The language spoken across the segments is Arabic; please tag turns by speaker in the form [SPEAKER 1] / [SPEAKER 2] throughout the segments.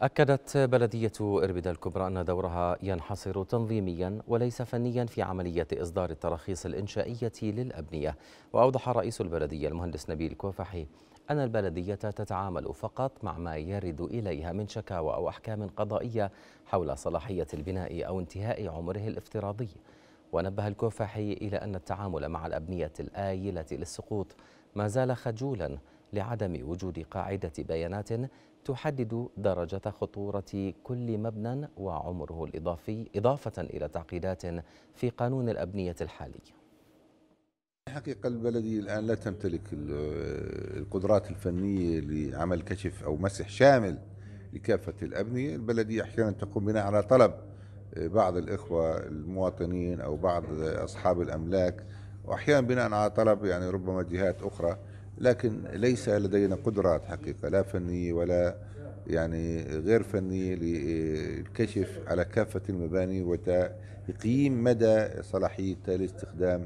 [SPEAKER 1] أكدت بلدية إربد الكبرى أن دورها ينحصر تنظيميا وليس فنيا في عملية إصدار التراخيص الإنشائية للأبنية وأوضح رئيس البلدية المهندس نبيل كوفحي أن البلدية تتعامل فقط مع ما يرد إليها من شكاوى أو أحكام قضائية حول صلاحية البناء أو انتهاء عمره الافتراضي ونبه الكوفحي إلى أن التعامل مع الأبنية الآيلة للسقوط ما زال خجولا لعدم وجود قاعدة بيانات تحدد درجة خطورة كل مبنى وعمره الإضافي إضافة إلى تعقيدات في قانون الأبنية الحالي
[SPEAKER 2] الحقيقة البلدية الآن لا تمتلك القدرات الفنية لعمل كشف أو مسح شامل لكافة الأبنية البلدية أحيانا تقوم بناء على طلب آه، بعض الإخوة المواطنين أو بعض أصحاب الأملاك وأحيانا بناء على طلب يعني ربما جهات أخرى لكن ليس لدينا قدرات حقيقة لا فنية ولا يعني غير فنية للكشف على كافة المباني وتقييم مدى صلاحيتها لاستخدام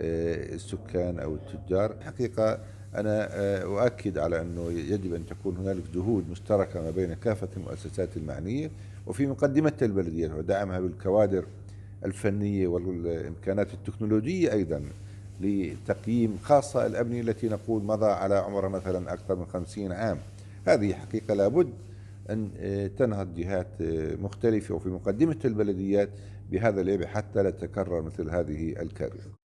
[SPEAKER 2] آه، السكان أو التجار حقيقة أنا آه، أؤكد على أنه يجب أن تكون هنالك جهود مشتركة ما بين كافة المؤسسات المعنية وفي مقدمتها البلديات ودعمها بالكوادر الفنية والإمكانات التكنولوجية أيضا لتقييم خاصة الأبنية التي نقول مضى على عمرها مثلا أكثر من خمسين عام هذه حقيقة لابد أن آه، تنهض جهات آه، مختلفة وفي مقدمة البلديات بهذا العبء حتى لا تتكرر مثل هذه الكارثة